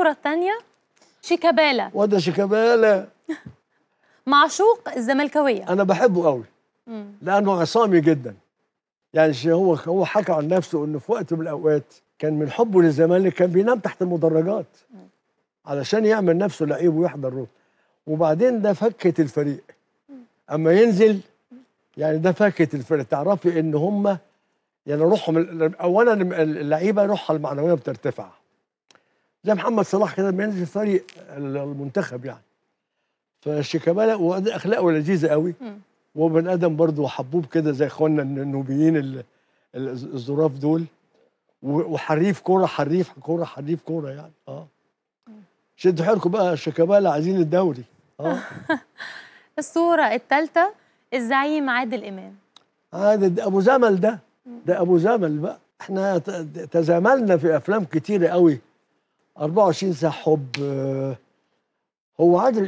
الكرة الثانية شيكابالا وده شيكابالا معشوق الزملكاوية أنا بحبه قوي لأنه عصامي جدا يعني هو هو حكى عن نفسه إنه في وقت من الأوقات كان من حبه للزمالك كان بينام تحت المدرجات علشان يعمل نفسه لعيب ويحضر روح وبعدين ده فكة الفريق أما ينزل يعني ده فكة الفريق تعرفي إن هم يعني روحهم أولا اللعيبة روحها المعنوية بترتفع زي محمد صلاح كده بينزل فريق المنتخب يعني فشيكابالا واخلاقه اخلاقه لذيذه قوي وبن ادم برضه حبوب كده زي اخواننا النوبيين الظراف دول وحريف كوره حريف كوره حريف كوره يعني اه شدوا حيلكم بقى شيكابالا عايزين الدوري اه الصوره الثالثه الزعيم عادل امام عادل آه، ابو زمل ده ده ابو زمل بقى احنا تزاملنا في افلام كتيره قوي 24 ساعه حب آه، هو عادل